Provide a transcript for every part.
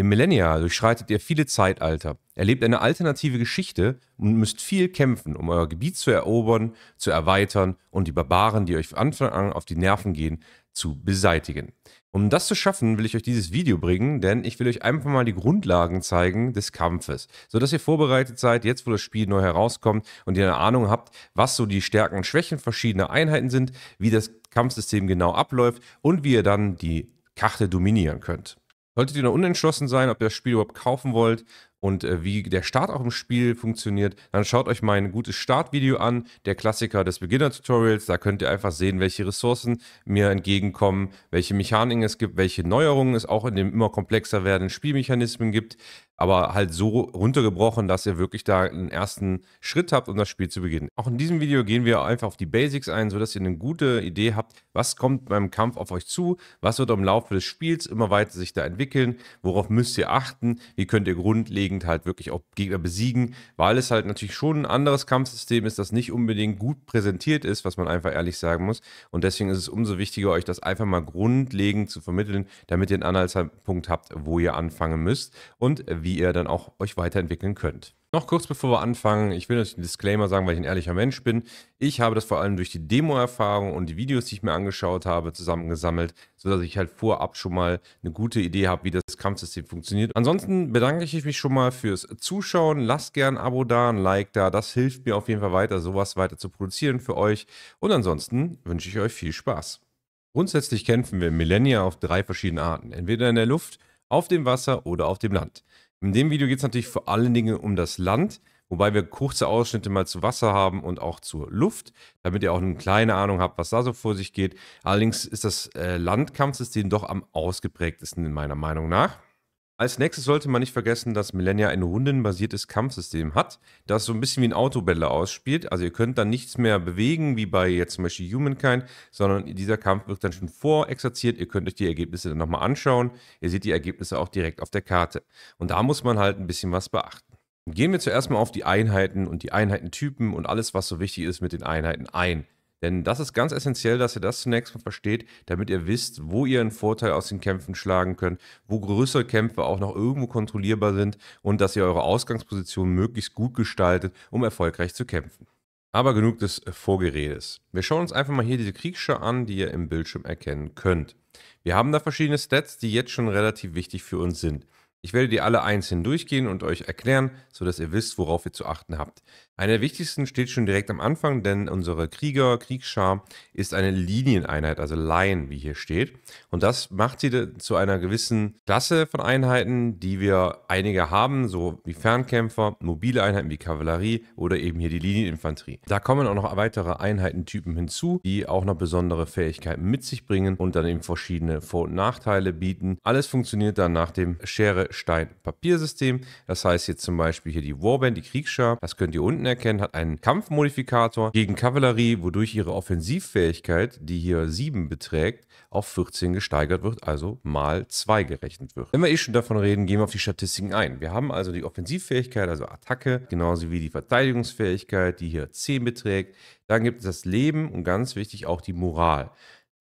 Im Millennial durchschreitet ihr viele Zeitalter, erlebt eine alternative Geschichte und müsst viel kämpfen, um euer Gebiet zu erobern, zu erweitern und die Barbaren, die euch von Anfang an auf die Nerven gehen, zu beseitigen. Um das zu schaffen, will ich euch dieses Video bringen, denn ich will euch einfach mal die Grundlagen zeigen des Kampfes, sodass ihr vorbereitet seid, jetzt wo das Spiel neu herauskommt und ihr eine Ahnung habt, was so die Stärken und Schwächen verschiedener Einheiten sind, wie das Kampfsystem genau abläuft und wie ihr dann die Karte dominieren könnt. Solltet ihr noch unentschlossen sein, ob ihr das Spiel überhaupt kaufen wollt und äh, wie der Start auch im Spiel funktioniert, dann schaut euch mein gutes Startvideo an, der Klassiker des Beginner-Tutorials. Da könnt ihr einfach sehen, welche Ressourcen mir entgegenkommen, welche Mechaniken es gibt, welche Neuerungen es auch in dem immer komplexer werdenden Spielmechanismen gibt aber halt so runtergebrochen, dass ihr wirklich da einen ersten Schritt habt, um das Spiel zu beginnen. Auch in diesem Video gehen wir einfach auf die Basics ein, sodass ihr eine gute Idee habt, was kommt beim Kampf auf euch zu, was wird im Laufe des Spiels immer weiter sich da entwickeln, worauf müsst ihr achten, wie könnt ihr grundlegend halt wirklich auch Gegner besiegen, weil es halt natürlich schon ein anderes Kampfsystem ist, das nicht unbedingt gut präsentiert ist, was man einfach ehrlich sagen muss. Und deswegen ist es umso wichtiger, euch das einfach mal grundlegend zu vermitteln, damit ihr einen Anhaltspunkt habt, wo ihr anfangen müsst und wie die ihr dann auch euch weiterentwickeln könnt. Noch kurz bevor wir anfangen, ich will natürlich einen Disclaimer sagen, weil ich ein ehrlicher Mensch bin. Ich habe das vor allem durch die Demo-Erfahrung und die Videos, die ich mir angeschaut habe, zusammengesammelt, sodass ich halt vorab schon mal eine gute Idee habe, wie das Kampfsystem funktioniert. Ansonsten bedanke ich mich schon mal fürs Zuschauen. Lasst gern ein Abo da, ein Like da. Das hilft mir auf jeden Fall weiter, sowas weiter zu produzieren für euch. Und ansonsten wünsche ich euch viel Spaß. Grundsätzlich kämpfen wir im Millennia auf drei verschiedene Arten. Entweder in der Luft, auf dem Wasser oder auf dem Land. In dem Video geht es natürlich vor allen Dingen um das Land, wobei wir kurze Ausschnitte mal zu Wasser haben und auch zur Luft, damit ihr auch eine kleine Ahnung habt, was da so vor sich geht. Allerdings ist das äh, Landkampfsystem doch am ausgeprägtesten in meiner Meinung nach. Als nächstes sollte man nicht vergessen, dass Millennia ein rundenbasiertes Kampfsystem hat, das so ein bisschen wie ein Autobälle ausspielt. Also ihr könnt dann nichts mehr bewegen, wie bei jetzt zum Beispiel Humankind, sondern dieser Kampf wird dann schon vorexerziert. Ihr könnt euch die Ergebnisse dann nochmal anschauen. Ihr seht die Ergebnisse auch direkt auf der Karte. Und da muss man halt ein bisschen was beachten. Gehen wir zuerst mal auf die Einheiten und die Einheitentypen und alles, was so wichtig ist mit den Einheiten ein. Denn das ist ganz essentiell, dass ihr das zunächst mal versteht, damit ihr wisst, wo ihr einen Vorteil aus den Kämpfen schlagen könnt, wo größere Kämpfe auch noch irgendwo kontrollierbar sind und dass ihr eure Ausgangsposition möglichst gut gestaltet, um erfolgreich zu kämpfen. Aber genug des Vorgeredes. Wir schauen uns einfach mal hier diese Kriegsschau an, die ihr im Bildschirm erkennen könnt. Wir haben da verschiedene Stats, die jetzt schon relativ wichtig für uns sind. Ich werde die alle einzeln durchgehen und euch erklären, sodass ihr wisst, worauf ihr zu achten habt. Eine der wichtigsten steht schon direkt am Anfang, denn unsere Krieger, Kriegsschar ist eine Linieneinheit, also Line, wie hier steht. Und das macht sie zu einer gewissen Klasse von Einheiten, die wir einige haben, so wie Fernkämpfer, mobile Einheiten wie Kavallerie oder eben hier die Linieninfanterie. Da kommen auch noch weitere Einheitentypen hinzu, die auch noch besondere Fähigkeiten mit sich bringen und dann eben verschiedene Vor- und Nachteile bieten. Alles funktioniert dann nach dem Schere-Stein-Papier-System. Das heißt jetzt zum Beispiel hier die Warband, die Kriegsschar, das könnt ihr unten anerkennen, hat einen Kampfmodifikator gegen Kavallerie, wodurch ihre Offensivfähigkeit, die hier 7 beträgt, auf 14 gesteigert wird, also mal 2 gerechnet wird. Wenn wir eh schon davon reden, gehen wir auf die Statistiken ein. Wir haben also die Offensivfähigkeit, also Attacke, genauso wie die Verteidigungsfähigkeit, die hier 10 beträgt. Dann gibt es das Leben und ganz wichtig auch die Moral.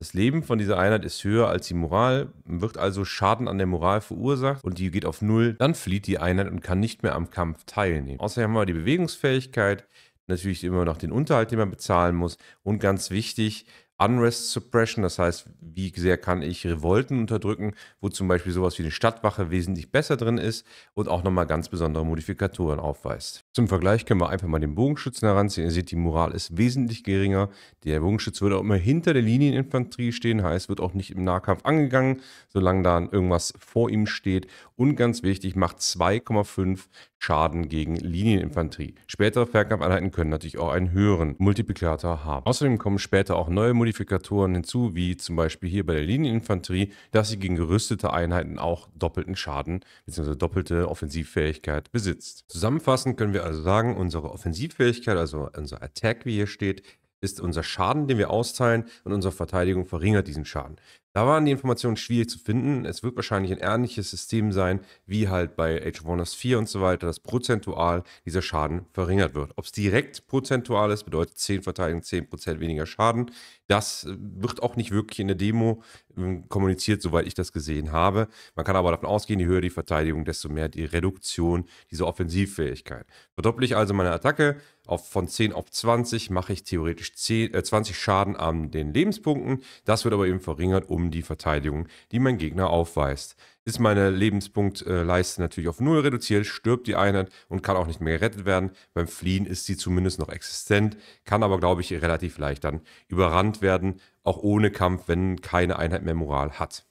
Das Leben von dieser Einheit ist höher als die Moral, wird also Schaden an der Moral verursacht und die geht auf Null. Dann flieht die Einheit und kann nicht mehr am Kampf teilnehmen. Außerdem haben wir die Bewegungsfähigkeit, natürlich immer noch den Unterhalt, den man bezahlen muss. Und ganz wichtig, Unrest Suppression, das heißt, wie sehr kann ich Revolten unterdrücken, wo zum Beispiel sowas wie eine Stadtwache wesentlich besser drin ist und auch nochmal ganz besondere Modifikatoren aufweist. Zum Vergleich können wir einfach mal den Bogenschützen heranziehen. Ihr seht, die Moral ist wesentlich geringer. Der Bogenschütze würde auch immer hinter der Linieninfanterie stehen, heißt, wird auch nicht im Nahkampf angegangen, solange dann irgendwas vor ihm steht. Und ganz wichtig, macht 2,5 Schaden gegen Linieninfanterie. Spätere Fernkampfeinheiten können natürlich auch einen höheren Multiplikator haben. Außerdem kommen später auch neue Modifikatoren hinzu, wie zum Beispiel hier bei der Linieninfanterie, dass sie gegen gerüstete Einheiten auch doppelten Schaden bzw. doppelte Offensivfähigkeit besitzt. Zusammenfassend können wir also sagen, unsere Offensivfähigkeit, also unser Attack, wie hier steht, ist unser Schaden, den wir austeilen und unsere Verteidigung verringert diesen Schaden. Da waren die Informationen schwierig zu finden. Es wird wahrscheinlich ein ähnliches System sein, wie halt bei Age of Wonders 4 und so weiter, dass prozentual dieser Schaden verringert wird. Ob es direkt prozentual ist, bedeutet 10 Verteidigung, 10% weniger Schaden. Das äh, wird auch nicht wirklich in der Demo ähm, kommuniziert, soweit ich das gesehen habe. Man kann aber davon ausgehen, je höher die Verteidigung, desto mehr die Reduktion dieser Offensivfähigkeit. Verdopple ich also meine Attacke auf, von 10 auf 20, mache ich theoretisch 10, äh, 20 Schaden an den Lebenspunkten. Das wird aber eben verringert um um die Verteidigung, die mein Gegner aufweist. Ist meine Lebenspunktleiste äh, natürlich auf 0 reduziert, stirbt die Einheit und kann auch nicht mehr gerettet werden. Beim Fliehen ist sie zumindest noch existent, kann aber, glaube ich, relativ leicht dann überrannt werden, auch ohne Kampf, wenn keine Einheit mehr Moral hat.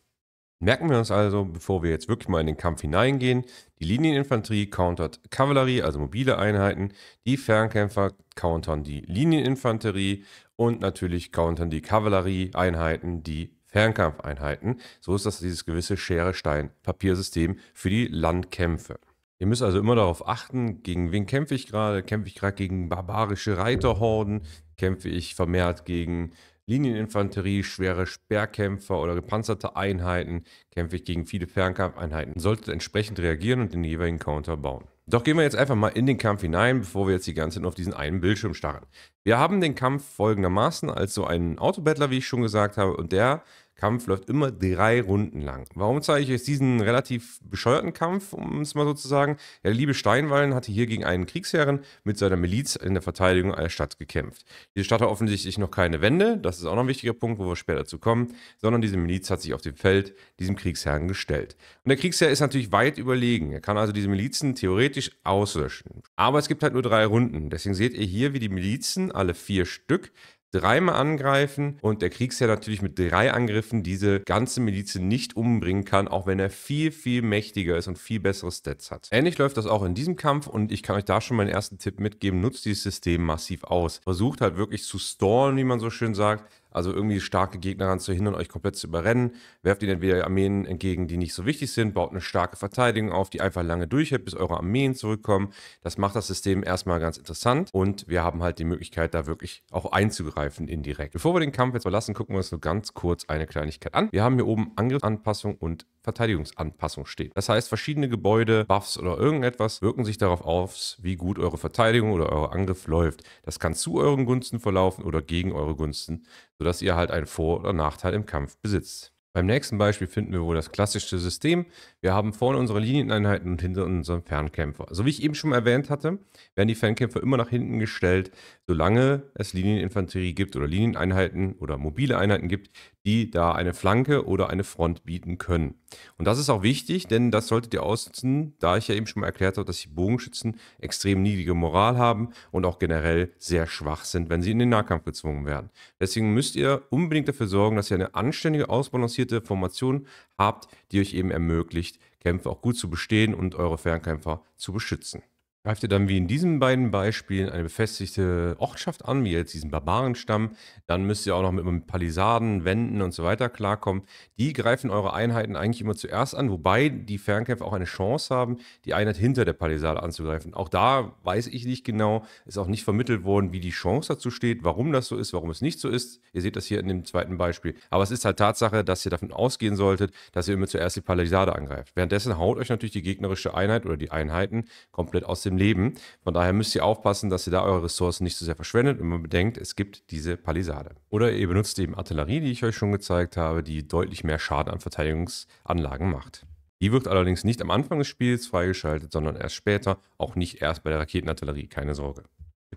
Merken wir uns also, bevor wir jetzt wirklich mal in den Kampf hineingehen, die Linieninfanterie countert Kavallerie, also mobile Einheiten, die Fernkämpfer countern die Linieninfanterie und natürlich countern die Kavallerie Einheiten die Fernkampfeinheiten. So ist das dieses gewisse Schere-Stein-Papiersystem für die Landkämpfe. Ihr müsst also immer darauf achten, gegen wen kämpfe ich gerade? Kämpfe ich gerade gegen barbarische Reiterhorden? Kämpfe ich vermehrt gegen Linieninfanterie, schwere Sperrkämpfer oder gepanzerte Einheiten? Kämpfe ich gegen viele Fernkampfeinheiten? Solltet entsprechend reagieren und den jeweiligen Counter bauen. Doch gehen wir jetzt einfach mal in den Kampf hinein, bevor wir jetzt die ganze Zeit nur auf diesen einen Bildschirm starren. Wir haben den Kampf folgendermaßen als so einen Autobattler, wie ich schon gesagt habe, und der Kampf läuft immer drei Runden lang. Warum zeige ich euch diesen relativ bescheuerten Kampf, um es mal so zu sagen? Der liebe Steinwallen hatte hier gegen einen Kriegsherren mit seiner Miliz in der Verteidigung einer Stadt gekämpft. Diese Stadt hat offensichtlich noch keine Wände, das ist auch noch ein wichtiger Punkt, wo wir später zu kommen, sondern diese Miliz hat sich auf dem Feld diesem Kriegsherren gestellt. Und der Kriegsherr ist natürlich weit überlegen. Er kann also diese Milizen theoretisch auslöschen. Aber es gibt halt nur drei Runden. Deswegen seht ihr hier, wie die Milizen, alle vier Stück, dreimal angreifen und der Kriegsherr natürlich mit drei Angriffen diese ganze Miliz nicht umbringen kann, auch wenn er viel, viel mächtiger ist und viel bessere Stats hat. Ähnlich läuft das auch in diesem Kampf und ich kann euch da schon meinen ersten Tipp mitgeben, nutzt dieses System massiv aus. Versucht halt wirklich zu stallen, wie man so schön sagt, also irgendwie starke Gegner daran zu hindern, euch komplett zu überrennen. Werft ihnen entweder Armeen entgegen, die nicht so wichtig sind, baut eine starke Verteidigung auf, die einfach lange durchhält, bis eure Armeen zurückkommen. Das macht das System erstmal ganz interessant und wir haben halt die Möglichkeit, da wirklich auch einzugreifen indirekt. Bevor wir den Kampf jetzt verlassen, gucken wir uns nur ganz kurz eine Kleinigkeit an. Wir haben hier oben Angriffsanpassung und Verteidigungsanpassung steht. Das heißt, verschiedene Gebäude, Buffs oder irgendetwas wirken sich darauf aus, wie gut eure Verteidigung oder euer Angriff läuft. Das kann zu euren Gunsten verlaufen oder gegen eure Gunsten, sodass ihr halt einen Vor- oder Nachteil im Kampf besitzt. Beim nächsten Beispiel finden wir wohl das klassischste System. Wir haben vorne unsere Linieneinheiten und hinter unseren Fernkämpfer. So also wie ich eben schon erwähnt hatte, werden die Fernkämpfer immer nach hinten gestellt, solange es Linieninfanterie gibt oder Linieneinheiten oder mobile Einheiten gibt, die da eine Flanke oder eine Front bieten können. Und das ist auch wichtig, denn das solltet ihr ausnutzen, da ich ja eben schon mal erklärt habe, dass die Bogenschützen extrem niedrige Moral haben und auch generell sehr schwach sind, wenn sie in den Nahkampf gezwungen werden. Deswegen müsst ihr unbedingt dafür sorgen, dass ihr eine anständige Ausbalancierung fokussierte Formation habt, die euch eben ermöglicht, Kämpfe auch gut zu bestehen und eure Fernkämpfer zu beschützen. Greift ihr dann wie in diesen beiden Beispielen eine befestigte Ortschaft an, wie jetzt diesen Barbarenstamm, dann müsst ihr auch noch mit, Palisaden, Wänden und so weiter klarkommen. Die greifen eure Einheiten eigentlich immer zuerst an, wobei die Fernkämpfer auch eine Chance haben, die Einheit hinter der Palisade anzugreifen. Auch da weiß ich nicht genau, ist auch nicht vermittelt worden, wie die Chance dazu steht, warum das so ist, warum es nicht so ist. Ihr seht das hier in dem zweiten Beispiel. Aber es ist halt Tatsache, dass ihr davon ausgehen solltet, dass ihr immer zuerst die Palisade angreift. Währenddessen haut euch natürlich die gegnerische Einheit oder die Einheiten komplett aus dem Leben. Von daher müsst ihr aufpassen, dass ihr da eure Ressourcen nicht so sehr verschwendet und man bedenkt, es gibt diese Palisade. Oder ihr benutzt eben Artillerie, die ich euch schon gezeigt habe, die deutlich mehr Schaden an Verteidigungsanlagen macht. Die wird allerdings nicht am Anfang des Spiels freigeschaltet, sondern erst später, auch nicht erst bei der Raketenartillerie, keine Sorge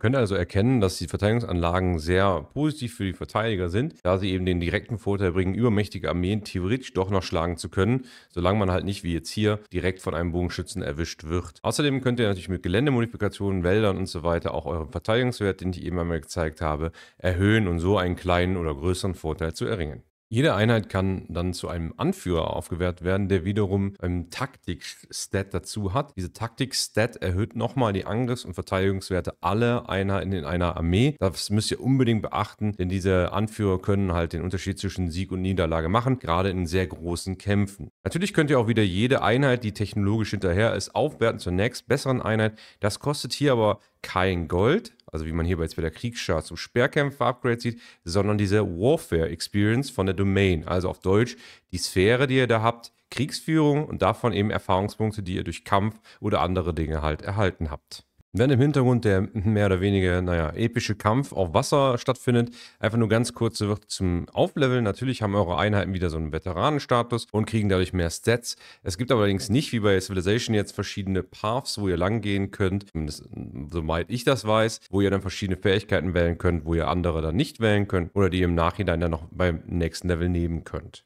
können also erkennen, dass die Verteidigungsanlagen sehr positiv für die Verteidiger sind, da sie eben den direkten Vorteil bringen, übermächtige Armeen theoretisch doch noch schlagen zu können, solange man halt nicht wie jetzt hier direkt von einem Bogenschützen erwischt wird. Außerdem könnt ihr natürlich mit Geländemodifikationen, Wäldern und so weiter auch euren Verteidigungswert, den ich eben einmal gezeigt habe, erhöhen und so einen kleinen oder größeren Vorteil zu erringen. Jede Einheit kann dann zu einem Anführer aufgewehrt werden, der wiederum einen ähm, Taktik-Stat dazu hat. Diese Taktik-Stat erhöht nochmal die Angriffs- und Verteidigungswerte aller Einheiten in einer Armee. Das müsst ihr unbedingt beachten, denn diese Anführer können halt den Unterschied zwischen Sieg und Niederlage machen, gerade in sehr großen Kämpfen. Natürlich könnt ihr auch wieder jede Einheit, die technologisch hinterher ist, aufwerten zur nächst besseren Einheit. Das kostet hier aber kein Gold, also wie man hier jetzt bei der Kriegsschar zum sperrkämpfer upgrade sieht, sondern diese Warfare-Experience von der Domain. Also auf Deutsch die Sphäre, die ihr da habt, Kriegsführung und davon eben Erfahrungspunkte, die ihr durch Kampf oder andere Dinge halt erhalten habt. Wenn im Hintergrund der mehr oder weniger, naja, epische Kampf auf Wasser stattfindet, einfach nur ganz kurze Worte zum Aufleveln. Natürlich haben eure Einheiten wieder so einen Veteranenstatus und kriegen dadurch mehr Stats. Es gibt allerdings nicht, wie bei Civilization jetzt, verschiedene Paths, wo ihr langgehen könnt, zumindest soweit ich das weiß, wo ihr dann verschiedene Fähigkeiten wählen könnt, wo ihr andere dann nicht wählen könnt oder die ihr im Nachhinein dann noch beim nächsten Level nehmen könnt.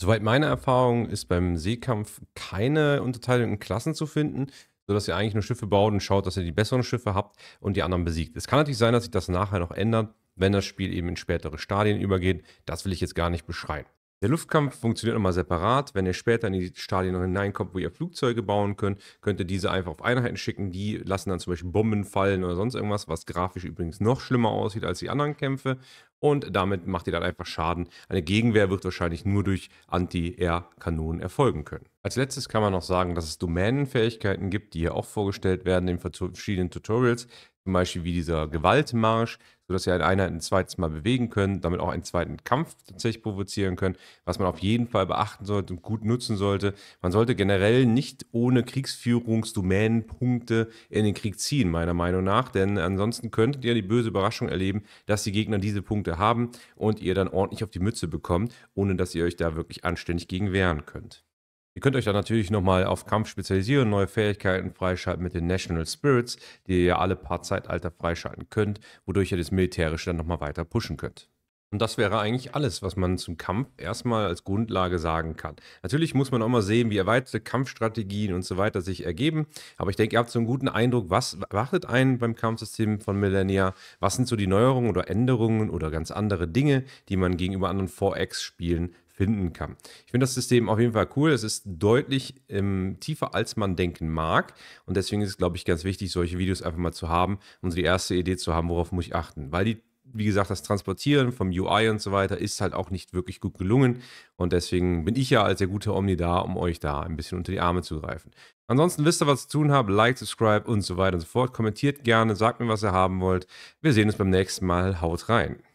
Soweit meine Erfahrung ist beim Seekampf keine Unterteilung in Klassen zu finden sodass ihr eigentlich nur Schiffe baut und schaut, dass ihr die besseren Schiffe habt und die anderen besiegt. Es kann natürlich sein, dass sich das nachher noch ändert, wenn das Spiel eben in spätere Stadien übergeht. Das will ich jetzt gar nicht beschreiben. Der Luftkampf funktioniert nochmal separat. Wenn ihr später in die Stadien noch hineinkommt, wo ihr Flugzeuge bauen könnt, könnt ihr diese einfach auf Einheiten schicken. Die lassen dann zum Beispiel Bomben fallen oder sonst irgendwas, was grafisch übrigens noch schlimmer aussieht als die anderen Kämpfe. Und damit macht ihr dann einfach Schaden. Eine Gegenwehr wird wahrscheinlich nur durch Anti-Air-Kanonen erfolgen können. Als letztes kann man noch sagen, dass es Domänenfähigkeiten gibt, die hier auch vorgestellt werden in verschiedenen Tutorials zum Beispiel wie dieser Gewaltmarsch, sodass wir halt eine Einheit ein zweites Mal bewegen können, damit auch einen zweiten Kampf tatsächlich provozieren können, was man auf jeden Fall beachten sollte und gut nutzen sollte. Man sollte generell nicht ohne Kriegsführungsdomänenpunkte in den Krieg ziehen, meiner Meinung nach, denn ansonsten könntet ihr die böse Überraschung erleben, dass die Gegner diese Punkte haben und ihr dann ordentlich auf die Mütze bekommt, ohne dass ihr euch da wirklich anständig gegen wehren könnt. Ihr könnt euch dann natürlich nochmal auf Kampf spezialisieren, neue Fähigkeiten freischalten mit den National Spirits, die ihr ja alle paar Zeitalter freischalten könnt, wodurch ihr das Militärische dann nochmal weiter pushen könnt. Und das wäre eigentlich alles, was man zum Kampf erstmal als Grundlage sagen kann. Natürlich muss man auch mal sehen, wie erweiterte Kampfstrategien und so weiter sich ergeben. Aber ich denke, ihr habt so einen guten Eindruck, was erwartet einen beim Kampfsystem von Millennia? Was sind so die Neuerungen oder Änderungen oder ganz andere Dinge, die man gegenüber anderen 4X-Spielen finden kann. Ich finde das System auf jeden Fall cool. Es ist deutlich ähm, tiefer, als man denken mag. Und deswegen ist es, glaube ich, ganz wichtig, solche Videos einfach mal zu haben, und so die erste Idee zu haben, worauf muss ich achten. Weil die wie gesagt, das Transportieren vom UI und so weiter ist halt auch nicht wirklich gut gelungen. Und deswegen bin ich ja als der gute Omni da, um euch da ein bisschen unter die Arme zu greifen. Ansonsten wisst ihr, was zu tun habt. Like, subscribe und so weiter und so fort. Kommentiert gerne, sagt mir, was ihr haben wollt. Wir sehen uns beim nächsten Mal. Haut rein.